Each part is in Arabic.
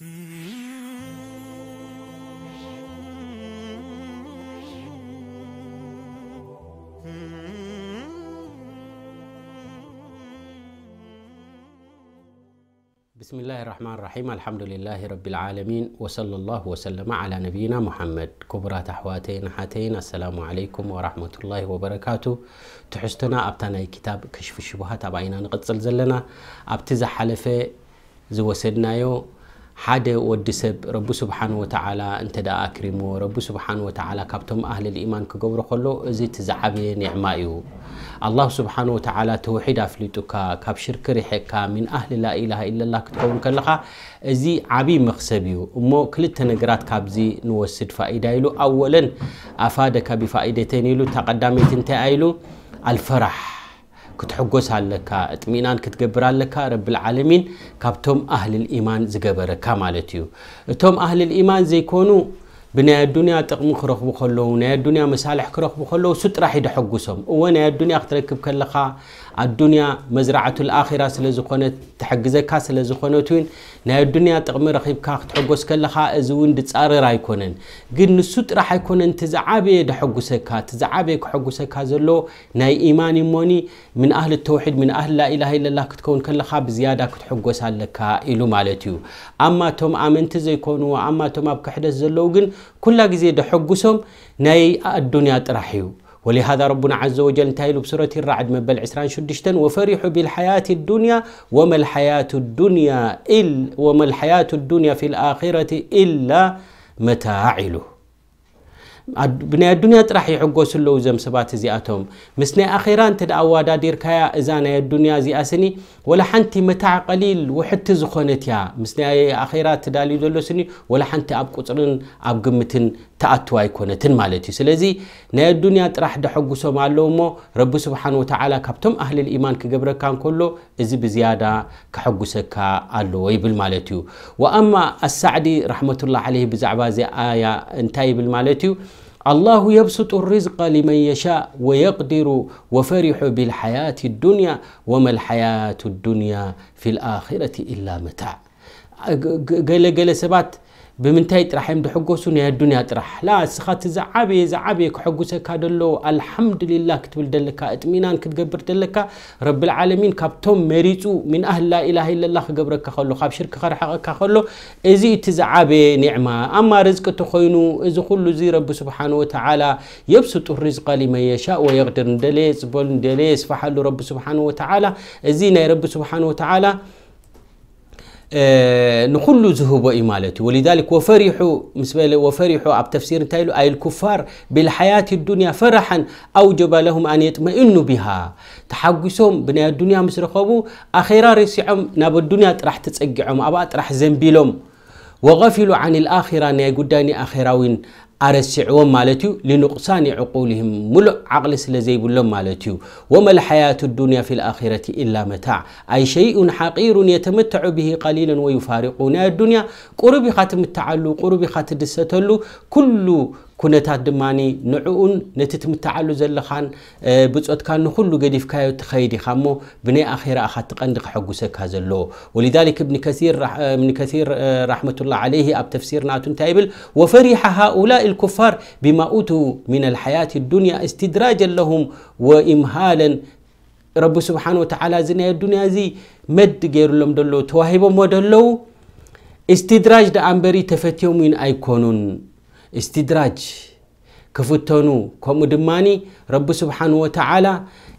بسم الله الرحمن الرحيم الحمد لله رب العالمين وصلى الله وسلم على نبينا محمد كبرى تحواتين حاتين السلام عليكم ورحمة الله وبركاته تحستنا أبتنا كتاب كشف الشبهات أبعينا نقتصل زلنا أبتزح حلفة زوسدنا يو حدا ودسب رب سبحانه وتعالى انت دا اكرمو رب سبحانه وتعالى كابتم اهل الايمان كقبر خلو ازي تزعبي نعمائيو الله سبحانه وتعالى توحيد افليتوكا كاب شرك ريحكا من اهل لا اله الا الله كتكون كلها ازي عبي مخسبيو امو كل التنقرات كابزي نوسد فائدة اولا افادك بفائدتين يلو تقدامي تنتايلو الفرح ክትሕጎስ ኣለካ እጥሚናን ክትገብር ኣለካ ረብልዓለሚን ካብቶም ኣህሊ ልኢማን ዝገበረካ ማለት እዩ እቶም ኣህሊ ልኢማን ዘይኮኑ بناي الدنيا تقم خرخ بخلو ناي الدنيا مسالح خرخ بخلو ست راح يدحقوسهم وناي الدنيا اختركب كلخا الدنيا مزرعة الآخرة سلزخونة تحجزك سلزخونتين ناي الدنيا تقم رخيب كاخ تحجس كلخا أزون راي كونن جن ست راح يكونن تزعابي يدحقسك تزعابي كحقوسك زلو ناي إيمان موني من أهل التوحيد من أهل لا إله إلا الله كتكون كلخا بزيادة كتحجس لك إلو مالتيو أما توم آمنت زيكونوا أما توم أبكحدث زلو جن كل جزيد حجسهم ناي الدنيا ترحيو ولهذا ربنا عز وجل انتهي بسورة الرعد من بل عسران شدشتن وفرحوا بالحياة الدنيا وما الحياة الدنيا إل وما الحياة الدنيا في الآخرة إلا متاعله بني الدنيا تراح يعقوس له وزم سبات زيأتهم مسنا أخيرا تد أوادا دير كايا إذا الدنيا زي ولا حنتي متاع قليل وحتى زخونتيا مسنا أخيرا تدالي دلو سني ولا حنتي أبكوترن أبقمتن تأتوا يكونتن مالتي سلزي نا الدنيا تراح دحقو سوما مو رب سبحانه وتعالى كبتم أهل الإيمان كقبر كان كله إزي بزيادة كحقو سكا ألو يبل مالتيو وأما السعدي رحمة الله عليه بزعبازي آية انتاي بالمالتي الله يبسط الرزق لمن يشاء ويقدر وفرح بالحياة الدنيا وما الحياة الدنيا في الآخرة إلا متاع قال قال سبات بمنتهي راح يمد حجوسون يا الدنيا ترح لا سخات زعبي زعبي كحجوسك كادلو الحمد لله كتب دلك اطمئنان كتقبر دلك رب العالمين كابتم مريتو من اهل لا اله الا الله قبرك خلو خاب شرك خر حقك خلو ازي تزعبي نعمه اما رزق تخوينو اذا كل زي رب سبحانه وتعالى يبسط الرزق لما يشاء ويقدر دليس بول دليس فحلو رب سبحانه وتعالى ازينا يا رب سبحانه وتعالى آه، نقول له ذهب وإمالته ولذلك وفرحوا مثل وفرحوا عب تفسير تايلو أي الكفار بالحياة الدنيا فرحا أوجب لهم أن يطمئنوا بها تحقسهم بناء الدنيا مسرخبوا أخيرا رسعهم ناب الدنيا راح تتسقعهم أبات راح زنبيلهم وغفلوا عن الآخرة نيجوداني آخراوين أرسعوا مالتيو لنقصان عقولهم ملء عقل سلزيب لهم مالتيو وما الحياة الدنيا في الآخرة إلا متاع أي شيء حقير يتمتع به قليلا ويفارقون الدنيا قرب خاتم التعلو قرب خاتم الدستلو كل كنتات دماني نعون نتت متعلو زلخان بزوت كان نخلو قديف كايو تخيدي خامو بني أخيرا أخات قندق حقوسك هذا اللو ولذلك ابن كثير رح من كثير رحمة الله عليه أب تفسير ناتون تايبل وفريح هؤلاء الكفار بما أوتوا من الحياة الدنيا استدراجا لهم وإمهالا رب سبحانه وتعالى زنا الدنيا زي مد غير لهم دلو توهيبهم ودلو استدراج دا أمبري تفتيهم من أيكونون استدراج كفتنو كم دماني رب سبحانه وتعالى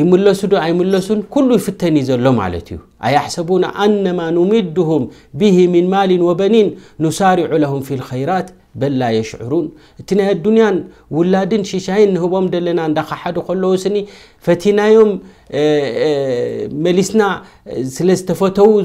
يملسون أي ملسون كل يفتني زلو مالتيو أيحسبون أنما نمدهم به من مال وبنين نسارع لهم في الخيرات بل لا يشعرون تنا الدنيا ولادن شيشاين هو دلنا عند حد خلوا سني فتنا يوم آه، آه، ملسنا آه، سلست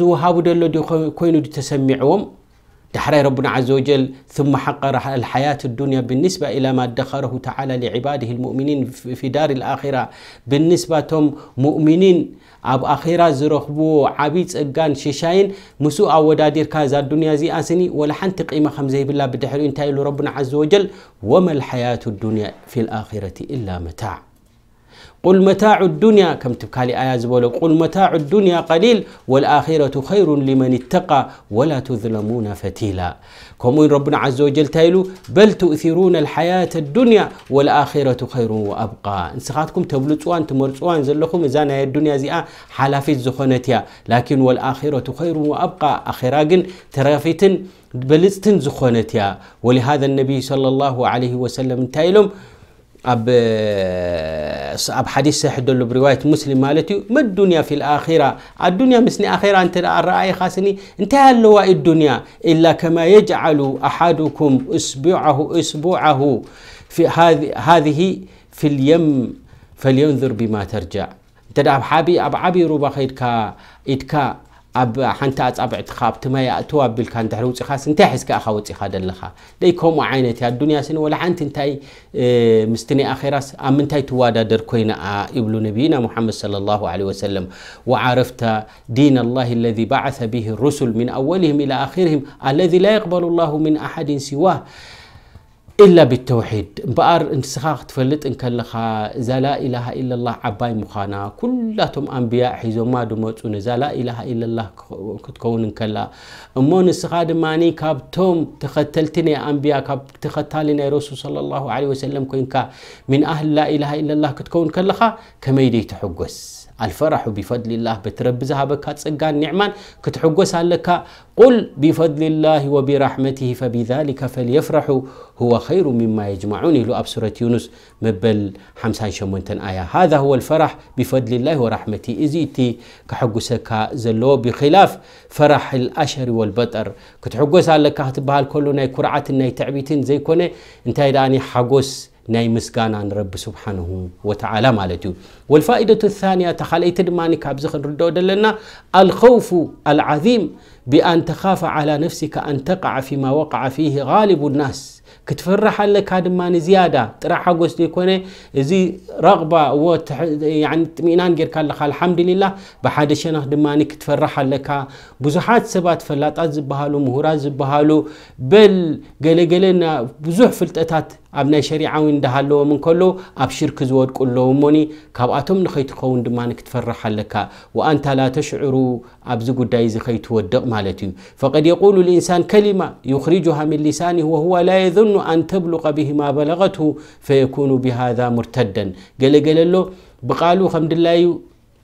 زوهابو دلو دي كوينو دي تسمعهم دحري ربنا عز وجل ثم حقر الحياة الدنيا بالنسبة إلى ما ادخره تعالى لعباده المؤمنين في دار الآخرة بالنسبة تم مؤمنين أب آخرة زرخبو عبيد أجان ششاين مسوء ودادير كازا الدنيا زي أسني ولا حنت قيمة خمزة بالله بدحري انتهي ربنا عز وجل وما الحياة الدنيا في الآخرة إلا متاع قل متاع الدنيا كم تبكالي آيات بولو قل متاع الدنيا قليل والآخرة خير لمن اتقى ولا تظلمون فتيلا كمون ربنا عز وجل تايلو بل تؤثرون الحياة الدنيا والآخرة خير وأبقى انسخاتكم تبلطوان تمرتوان زلكم اذا ناي الدنيا زي حلافيت زخونتيا لكن والآخرة خير وأبقى أخراجن ترافيتن بلستن زخونتيا ولهذا النبي صلى الله عليه وسلم تايلو أب أب حديث صحيح دول برواية مسلم مالتي ما الدنيا في الآخرة الدنيا مسني آخرة أنت الرأي خاصني أنت اللواء الدنيا إلا كما يجعل أحدكم أسبوعه أسبوعه في هذه هذه في اليم فلينظر بما ترجع أنت أب حبي أب عبي ربا خيرك إتكا اب حنت از اب اعتقاب تمایع تو اب بلکان تحریص خاص انتها حس که اخوت اخاد لخا دیکوم عینت هر الدنيا سن ول حنت انتای مستنی آخرس ام انتای تو واد در کوین ابلو نبينا محمد صلى الله عليه وسلم وعرفت دين الله الذي بعث به الرسل من اولهم الى آخرهم الذي لا يقبل الله من احد سواه إلا بالتوحيد بار انتسخا تفلت إن كلخا إذا لا إله إلا الله عباي مخانا كلاتهم أنبياء ما دموتون إذا لا إله إلا الله كتكون إن كلا أمو نسخا دماني كابتوم تختلتني أنبياء كاب تختالني رسول صلى الله عليه وسلم كوينكا من أهل لا إله إلا الله كتكون كلخا كميدي تحقس الفرح بفضل الله بترب زهبك تسقان نعمان كتحقو لك قل بفضل الله وبرحمته فبذلك فليفرحوا هو خير مما يجمعون له أب سورة يونس مبل 58 آية هذا هو الفرح بفضل الله ورحمته إزيتي سكا زلو بخلاف فرح الأشر والبطر كتحقو لك هتبهال كل ناي كرعة ناي تعبيتين زي كوني انتهي داني حقوس ناي مسكان عن رب سبحانه وتعالى مالتو والفائدة الثانية تخليت دماني كابزخ ردو دلنا الخوف العظيم بأن تخاف على نفسك أن تقع فيما وقع فيه غالب الناس كتفرح لك هذا ماني زيادة تراحة قوست يكون زي رغبة وتح... يعني تمينان غير كان لك الحمد لله بحاد شنخ دماني كتفرح لك بزحات سبات فلات أزبهالو مهورات زبهالو بل قلي قلينا بزح فلتأتات ኣብ ናይ ሸሪዓዊ እንዳሃለዎም እንከሎ ኣብ ሽርክ ዝወድቁ ኣለዎ እሞኒ ካብኣቶም ንኸይትኸውን ድማ ንክትፈርሕ ኣለካ ወኣንታ ላ ተሽዕሩ ኣብዚ ጉዳይ እዚ ከይትወድቕ ማለት እዩ ፈቀድ የቁሉ ልኢንሳን ከሊማ ዩኽሪጁሃ ምን ሊሳኒህ ወሁዋ ላ የظኑ ኣን ተብሉቀ ብሂማ በለغትሁ ፈየኩኑ ብሃذ ሙርተደን ገለገለ ኣሎ ብቃሉ ከም ድላዩ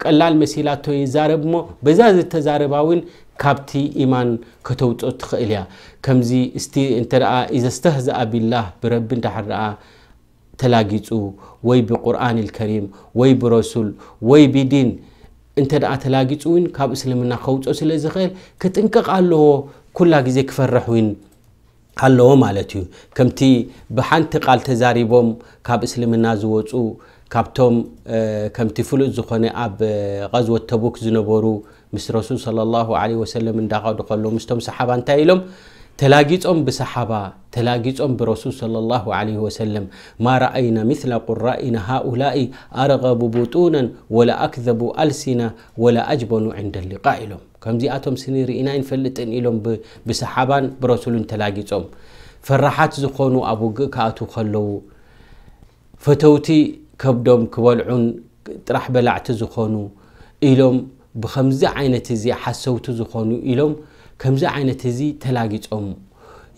ቀላል መሲላቶ ይዛረብ እሞ በዛ ዝተዛረባ እውን كابتي إيمان كتوت أتخيليا كمزي استي انترا إذا استهزأ بالله برب انتحرا تلاقيتو وي بقرآن الكريم وي برسول وي بدين انترا تلاقيتو إن كاب إسلامنا خوت أسل إزخيل كتنكق عالو كل زي كفرحوين عالو مالتيو كمتي بحانت قال تزاري بوم كاب إسلامنا زووتو كابتوم كمتي فلو زخوني أب غزوة تبوك زنبورو ምስ ረሱል صለ ላه ለ ወሰለም እንዳኸዱ ከሎ ምስቶም ሰሓባ እንታይ ኢሎም ተላጊፆም ብሰሓባ ተላጊፆም ብረሱል صለ ላه ለ ወሰለም ማ ረአይና ምثላ ቁራኢና ሃؤላኢ ኣረغቡ ቡጡናን ወለኣክዘቡ ኣልሲና ወለኣጅበኑ ዕንደ ሊቃ ኢሎም ከምዚኣቶም ስንርኢና ይንፈልጥን ኢሎም ብሰሓባን ብረሱልን ተላጊፆም ፈራሓት ዝኾኑ ኣብ ውግእ ክኣት ከለዉ ፈተውቲ ከብዶም ክበልዑን ጥራሕ በላዕቲ ዝኾኑ ኢሎም عينة زي حسو ሓሰውቲ إلوم كمزة عينة زي تلاقيت أم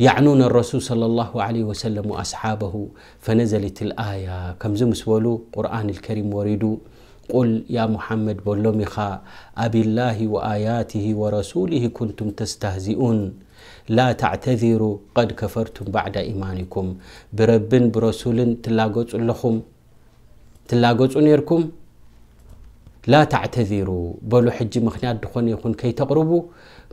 يعنون الرسول صلى الله عليه وسلم وأصحابه فنزلت الآية كمزة مسولو قرآن الكريم وريدو قل يا محمد بلوم أبي الله وآياته ورسوله كنتم تستهزئون لا تعتذروا قد كفرتم بعد إيمانكم برب برسول تلاقوا لكم تلاقوا أنيركم ላ ተዕተዚሩ በሉ ሕጂ ምክንያት ድኾነ ይኹን ከይተቕርቡ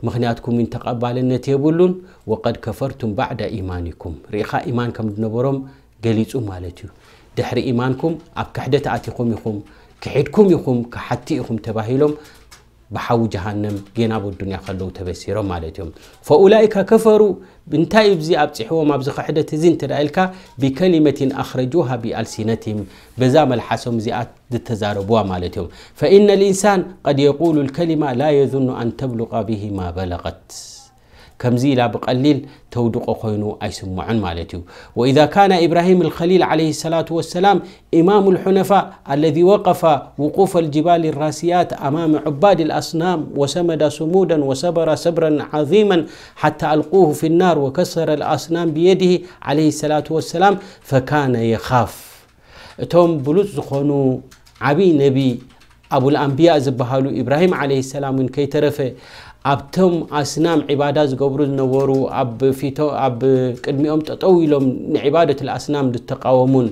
ምክንያትኩም ን ተቐባልነት የብሉን ወቀድ ከፈርቱም ባዕዳ ኢማንኩም ርኢኻ ኢማን ከም ዝነበሮም ገሊፁ ማለት እዩ ድሕሪ ኢማንኩም ኣብ ክሕደት ኣትኹም ኢኹም ክሒድኩም ኢኹም ክሓቲ ኢኹም ተባሂሎም ብሓዊ ጀሃንም ጌና ብዱንያ ከለዉ ተበሲሮም ማለት እዮም ፈኡላይካ ከፈሩ እንታይ እዩ ብዚ ኣብፅሕዎም ኣብዚ ክሕደት እዚ እንተዳ ኢልካ ብከሊመትን ኣኽረጁሃ ብኣልሲነትም በዛ መልሓሶም እዚኣ دتزاربوا مالتهم فإن الإنسان قد يقول الكلمة لا يظن أن تبلغ به ما بلغت كم زي لا بقليل تودق خينو أيسمعن مالتيو وإذا كان إبراهيم الخليل عليه الصلاة والسلام إمام الحنفاء الذي وقف وقوف الجبال الراسيات أمام عباد الأصنام وسمد سمودا وسبر سبرا عظيما حتى ألقوه في النار وكسر الأصنام بيده عليه الصلاة والسلام فكان يخاف توم بلوز خونو ዓብይ ነቢ ኣብልኣንብያ ዝበሃሉ ኢብራሂም ዓለ ሰላም እውን ከይተረፈ ኣብቶም ኣስናም ዒባዳ ዝገብሩ ዝነበሩ ኣብ ቅድሚኦም ጠጠው ኢሎም ንዒባደት ኣስናም ዝተቃወሙን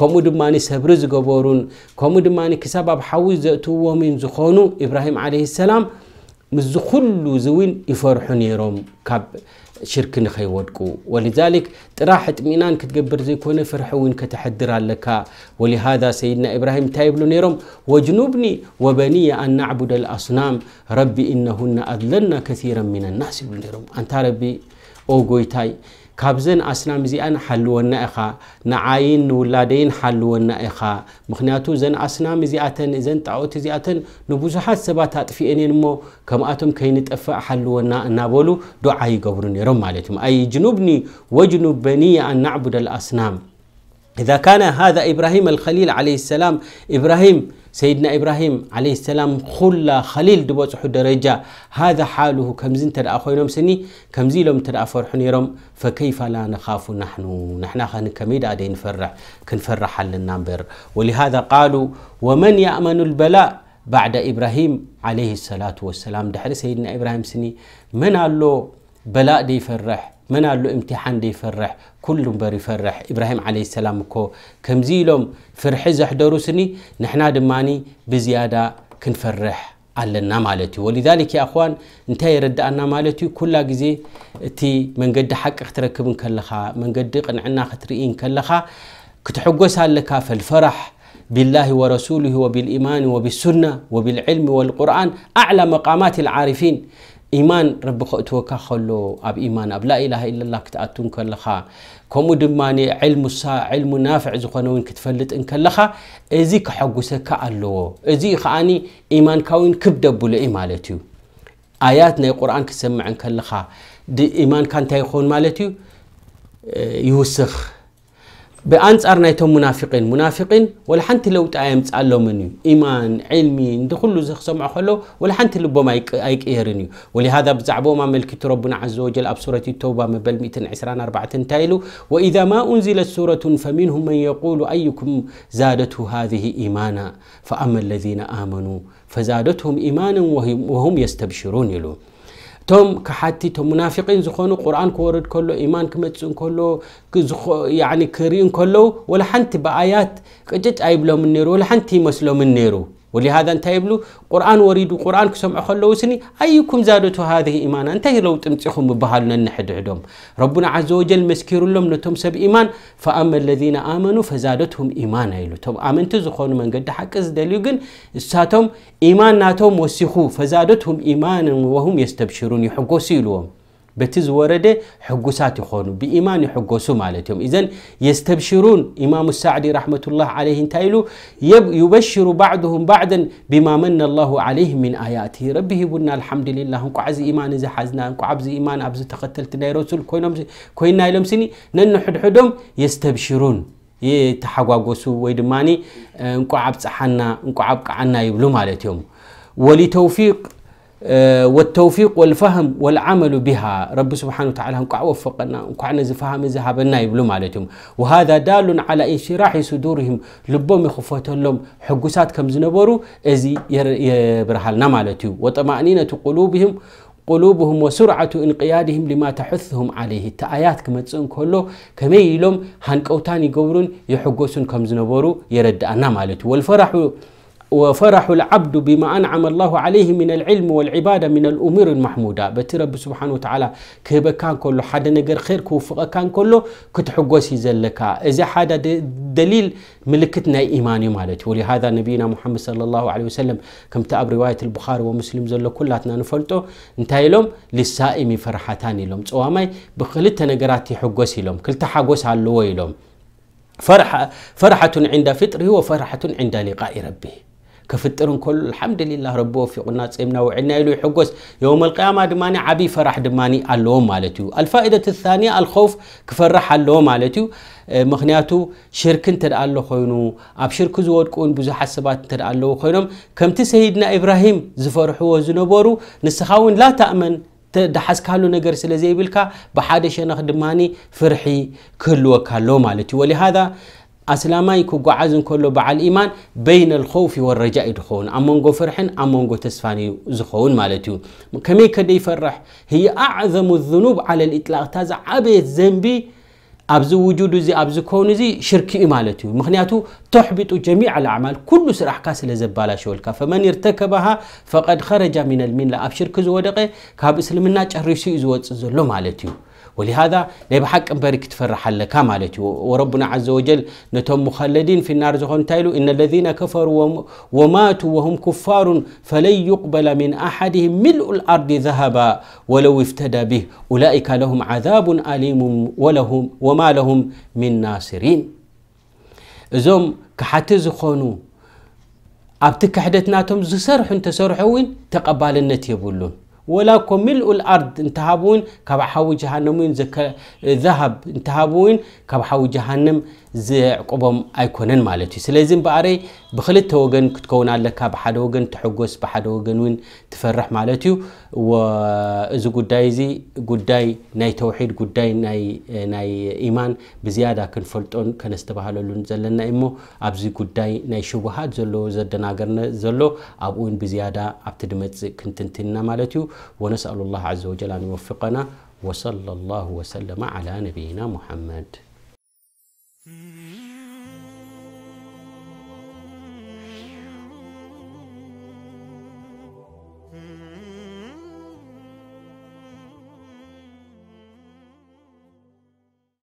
ከምኡ ድማ ሰብሪ ዝገበሩን ከምኡ ድማ ክሳብ ኣብ ሓዊ ዘእትውዎምን ዝኾኑ ኢብራሂም ዓለ ሰላም مز كل زوين يفرحون يروم كاب شرك نخيودكو ولذلك طراح اطمئنان كتقبر زي كون فرحوين كتحدر لك ولهذا سيدنا ابراهيم تايبلو نيروم وجنوبني وبني ان نعبد الاصنام ربي انهن اذلنا كثيرا من الناس نيروم انت ربي او غويتاي ካብዘን ኣስናም እዚኣን ሓልወና ኢኻ ንዓይን ንውላደይን ሓልወና ኢኻ ምክንያቱ ዘን ኣስናም እዚኣተን እዘን ጣዖት እዚኣተን ንብዙሓት ሰባት ኣጥፊአን እየንሞ ከምኣቶም ከይንጠፋእ ሓልወና እናበሉ ዶ ዓይገብሩ ነይሮም ማለት እዩ ኣይ ጅኑብኒ ወጅኑብ በንያ ኣናዕቡደ ልኣስናም إذا كان هذا إبراهيم الخليل عليه السلام إبراهيم سيدنا إبراهيم عليه السلام خلا خليل دبፅሑ درجة هذا حاله كم كمز نت ኮይኖም سني كم ኢሎም እተ ፈርሑ ነይሮም فكيف لا نخاف نحن نحن نحና ከመይ ደ نفرح ክንፈርح ኣለና النامبر ولهذا قالوا ومن يأمن البلاء بعد إبراهيم عليه الصلاة والسلام ድሕሪ ሰيድና إብራهيም ስኒ መን بلاء دي فرح من قال له امتحان دي يفرح كل مبر يفرح إبراهيم عليه السلام كو كم زيلهم فرح زح دروسني نحنا دماني بزيادة كنفرح على مالتي ولذلك يا أخوان انت يرد انا مالتي كل جزي تي من قد حق اختركب من كلها من قد قنعنا خطرين كلها كتحقوس على كاف الفرح بالله ورسوله وبالإيمان وبالسنة وبالعلم والقرآن أعلى مقامات العارفين ኢማን ረቢ ክእትወካ ከሎ ኣብ ኢማን ኣብ ላኢላሃ ኢለላ ክትኣቱ ከለካ ከምኡ ድማ ዕልሙ ሳ ዕልሙ ናፍዕ ዝኾነ ውን ክትፈልጥ ከለኻ እዚ ከሐጉሰካ ኣለዎ እዚ ከኣኒ ኢማንካ ውን ክብደብሉኢ ማለት እዩ ኣያት ናይ ቁርኣን ክሰምዐ ንከለኻ ኢማንካ እንታይ ይኸውን ማለት እዩ ይውስኽ بأنت أرنا يتم منافقين منافقين ولا حنت لو تعيم تعلم مني إيمان علمي دخلوا زخسوا مع خلو ولا حنت لو بما يك يك إيرني ولهذا بزعبوا ما ملك ربنا عز وجل أبصرة التوبة مبل ميت عسران أربعة تايلو وإذا ما أنزل سورة فمنهم من يقول أيكم زادته هذه إيمانا فأما الذين آمنوا فزادتهم إيمانا وهم, وهم يستبشرون يلو توم كحتي توم منافقين زخونو قرآن كورد كله إيمان كمتسون كله كزخ يعني كريون كله ولا حنتي بآيات كجت أيبلو من نيرو ولا حنتي مسلو من نيرو ولهذا انت يبلو قرآن وريد قرآن كسمع خلوا سني أيكم زادت هذه إيمانا انتهي لو تمتخم ببهالنا نحد عدهم ربنا عز وجل مسكير لهم نتم سب إيمان فأما الذين آمنوا فزادتهم إيمانا يلو تم آمن تزخون من قد حق ازدليو قن إيمان ناتهم وسيخو فزادتهم إيمانا وهم يستبشرون يحقوا سيلوهم በቲ ዝወረደ حጉሳት ይኮኑ ብيማን ይحጎሱ ማ ዮም ዘ የስተሽሩን ኢማም ሳዕዲ ة لله እታይ يበሽሩ ባهም ባዕ ብማ መና الله عله ن ኣያት ረቢ ሂቡና ሓምድላ እንቋዓዚ ማን ዝሓዝና እንቋዓዚ ማን ኣብዚ ተኸተልቲ ናይ ረሱል ኮይና ኢሎም ነን ድዶም የስተሽሩን ተሓጓጎሱ ወ ድማ ናቋዓ ቃዓና ይብሉ ማ እ آه، والتوفيق والفهم والعمل بها رب سبحانه وتعالى انكع وفقنا انكع نزي فهم زي هبنا يبلو مالتهم وهذا دال على انشراح صدورهم لبهم لهم حقوسات كم زنبرو ازي يبرحلنا مالتهم وطمأنينة قلوبهم قلوبهم وسرعة انقيادهم لما تحثهم عليه تآيات كما تسون كله كما يلوم هنكوتاني يقولون يحقوسون كم زنبرو يرد أنا مالتهم والفرح وفرح العبد بما أنعم الله عليه من العلم والعبادة من الأمور المحمودة بترب سبحانه وتعالى كهب كان كله حدا نجر خير كوفق كان كله كتحقوسي زلكا إذا حدا دليل ملكتنا إيماني مالتي ولهذا نبينا محمد صلى الله عليه وسلم كم تأب رواية البخاري ومسلم زلو كلاتنا نفلتو انتهي لهم للسائم فرحتان لهم تسوامي بخلت نجرات حقوسي لهم كل تحقوس على لهم فرحة, فرحة عند فطره وفرحة عند لقاء ربه كفترن كل الحمد لله رب في قلنا صيمنا وعنا يلو يحقس يوم القيامة دماني عبي فرح دماني اللوم مالتو الفائدة الثانية الخوف كفرح اللوم مالتو مخنياتو شرك انت الله خوينو اب شرك كون بزح حسبات انت الله خينم كم سيدنا ابراهيم زفرحو وزنبورو نسخاون لا تأمن كالو نجر سلزي بلكا بحادش أنا دماني فرحي كل وكالو مالتي ولهذا أسلامي كو قعزن كله بعال الإيمان بين الخوف والرجاء دخون أمونغو فرحن أمونغو تسفاني زخون مالتو كمي كدي فرح هي أعظم الذنوب على الإطلاق تازع عبيت زنبي أبزو وجودو زي أبزو كونو زي شركي مالتو مخنياتو تحبط جميع الأعمال كل سرح كاس لزبالة شولكا فمن ارتكبها فقد خرج من الملة أبشر كزو ودقي كاب إسلمنا جهريسي إزو مالتو ولهذا ناي بحق امبر تفرح لك مالتي وربنا عز وجل نتم مخلدين في النار زخون تايلو ان الذين كفروا وماتوا وهم كفار فلن يقبل من احدهم ملء الارض ذهبا ولو افتدى به اولئك لهم عذاب اليم ولهم وما لهم من ناصرين زوم ክሓቲ زخونو ابتك حدثناتهم زسرح تسرحوين تقبال النت يبولون ولاكم ملء الأرض انتهابون كاب جهنم ذهب انتهابون كاب جهنم ዝዕቁቦም ኣይኮነን ማለት እዩ ስለዚ እምበኣረይ ብክልተ ወገን ክትከውን ኣለካ ብሓደ ወገን ትሕጎስ ብሓደ ወገን እውን ትፈርሕ ማለት እዩ እዚ ጉዳይ እዚ ጉዳይ ናይ ተውሒድ ጉዳይ ናይ ኢማን ብዝያዳ ክንፈልጦን ከነስተባሃለሉን ዘለና እሞ ኣብዚ ጉዳይ ናይ ሽቡሃት ዘለዎ ዘደናገርነ ዘሎ ኣብኡውን ብዝያዳ ኣብቲ ድመፅእ ክንትንትንና ማለት እዩ ወነስኣሉ ላ ዘ ወጀል ኣን ይወፍቀና وصلى الله وسلم على نبينا محمد Mm-hmm.